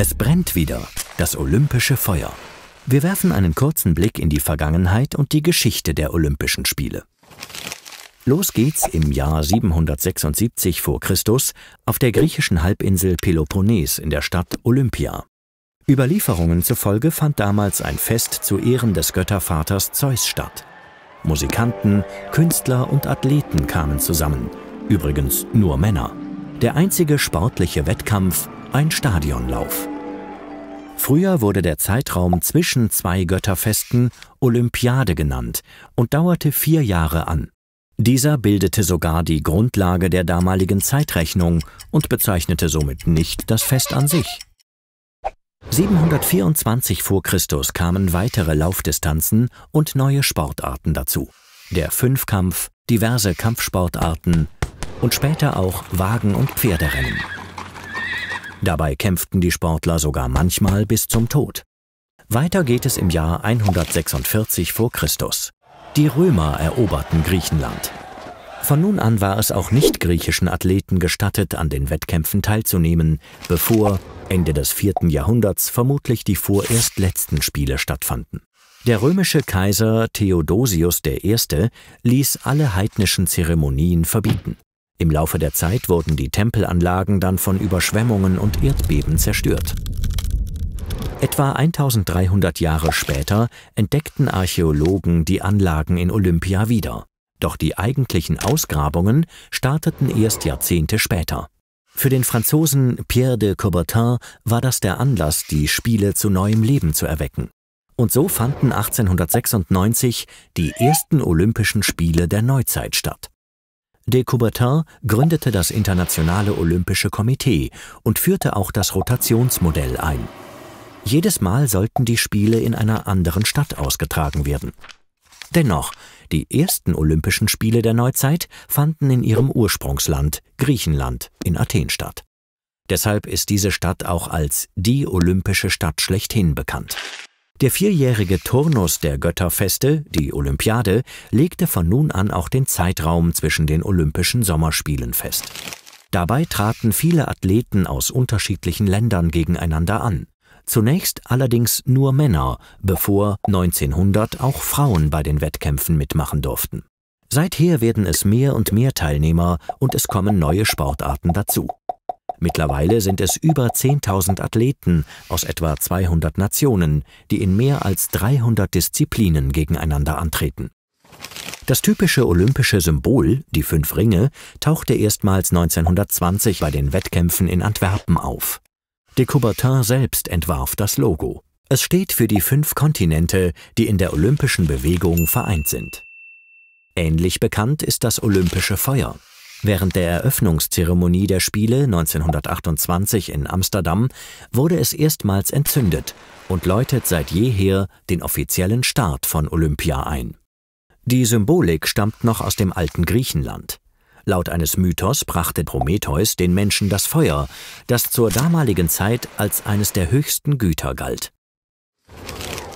Es brennt wieder, das olympische Feuer. Wir werfen einen kurzen Blick in die Vergangenheit und die Geschichte der Olympischen Spiele. Los geht's im Jahr 776 vor Christus auf der griechischen Halbinsel Peloponnes in der Stadt Olympia. Überlieferungen zufolge fand damals ein Fest zu Ehren des Göttervaters Zeus statt. Musikanten, Künstler und Athleten kamen zusammen. Übrigens nur Männer. Der einzige sportliche Wettkampf ein Stadionlauf. Früher wurde der Zeitraum zwischen zwei Götterfesten Olympiade genannt und dauerte vier Jahre an. Dieser bildete sogar die Grundlage der damaligen Zeitrechnung und bezeichnete somit nicht das Fest an sich. 724 vor Christus kamen weitere Laufdistanzen und neue Sportarten dazu. Der Fünfkampf, diverse Kampfsportarten und später auch Wagen- und Pferderennen. Dabei kämpften die Sportler sogar manchmal bis zum Tod. Weiter geht es im Jahr 146 vor Christus. Die Römer eroberten Griechenland. Von nun an war es auch nicht griechischen Athleten gestattet, an den Wettkämpfen teilzunehmen, bevor Ende des vierten Jahrhunderts vermutlich die vorerst letzten Spiele stattfanden. Der römische Kaiser Theodosius I. ließ alle heidnischen Zeremonien verbieten. Im Laufe der Zeit wurden die Tempelanlagen dann von Überschwemmungen und Erdbeben zerstört. Etwa 1300 Jahre später entdeckten Archäologen die Anlagen in Olympia wieder. Doch die eigentlichen Ausgrabungen starteten erst Jahrzehnte später. Für den Franzosen Pierre de Coubertin war das der Anlass, die Spiele zu neuem Leben zu erwecken. Und so fanden 1896 die ersten Olympischen Spiele der Neuzeit statt. De Coubertin gründete das Internationale Olympische Komitee und führte auch das Rotationsmodell ein. Jedes Mal sollten die Spiele in einer anderen Stadt ausgetragen werden. Dennoch, die ersten Olympischen Spiele der Neuzeit fanden in ihrem Ursprungsland, Griechenland, in Athen statt. Deshalb ist diese Stadt auch als die olympische Stadt schlechthin bekannt. Der vierjährige Turnus der Götterfeste, die Olympiade, legte von nun an auch den Zeitraum zwischen den Olympischen Sommerspielen fest. Dabei traten viele Athleten aus unterschiedlichen Ländern gegeneinander an. Zunächst allerdings nur Männer, bevor 1900 auch Frauen bei den Wettkämpfen mitmachen durften. Seither werden es mehr und mehr Teilnehmer und es kommen neue Sportarten dazu. Mittlerweile sind es über 10.000 Athleten aus etwa 200 Nationen, die in mehr als 300 Disziplinen gegeneinander antreten. Das typische olympische Symbol, die fünf Ringe, tauchte erstmals 1920 bei den Wettkämpfen in Antwerpen auf. De Coubertin selbst entwarf das Logo. Es steht für die fünf Kontinente, die in der olympischen Bewegung vereint sind. Ähnlich bekannt ist das olympische Feuer. Während der Eröffnungszeremonie der Spiele 1928 in Amsterdam wurde es erstmals entzündet und läutet seit jeher den offiziellen Start von Olympia ein. Die Symbolik stammt noch aus dem alten Griechenland. Laut eines Mythos brachte Prometheus den Menschen das Feuer, das zur damaligen Zeit als eines der höchsten Güter galt.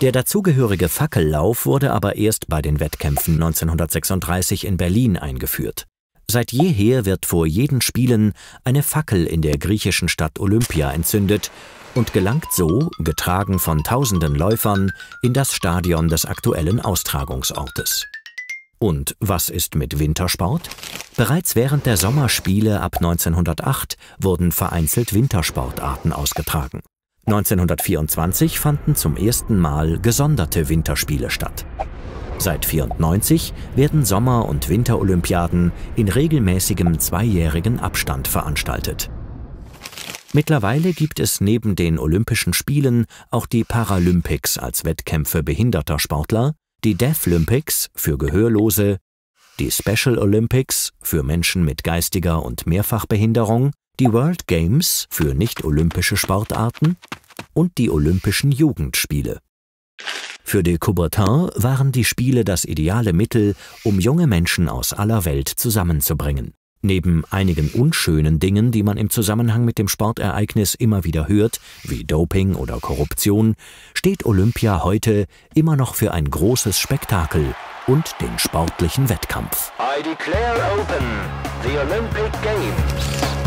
Der dazugehörige Fackellauf wurde aber erst bei den Wettkämpfen 1936 in Berlin eingeführt. Seit jeher wird vor jeden Spielen eine Fackel in der griechischen Stadt Olympia entzündet und gelangt so, getragen von tausenden Läufern, in das Stadion des aktuellen Austragungsortes. Und was ist mit Wintersport? Bereits während der Sommerspiele ab 1908 wurden vereinzelt Wintersportarten ausgetragen. 1924 fanden zum ersten Mal gesonderte Winterspiele statt. Seit 1994 werden Sommer- und Winterolympiaden in regelmäßigem zweijährigen Abstand veranstaltet. Mittlerweile gibt es neben den Olympischen Spielen auch die Paralympics als Wettkämpfe behinderter Sportler, die Deaflympics für Gehörlose, die Special Olympics für Menschen mit geistiger und Mehrfachbehinderung, die World Games für nicht-olympische Sportarten und die Olympischen Jugendspiele. Für de Coubertin waren die Spiele das ideale Mittel, um junge Menschen aus aller Welt zusammenzubringen. Neben einigen unschönen Dingen, die man im Zusammenhang mit dem Sportereignis immer wieder hört, wie Doping oder Korruption, steht Olympia heute immer noch für ein großes Spektakel und den sportlichen Wettkampf. I declare open the Olympic Games.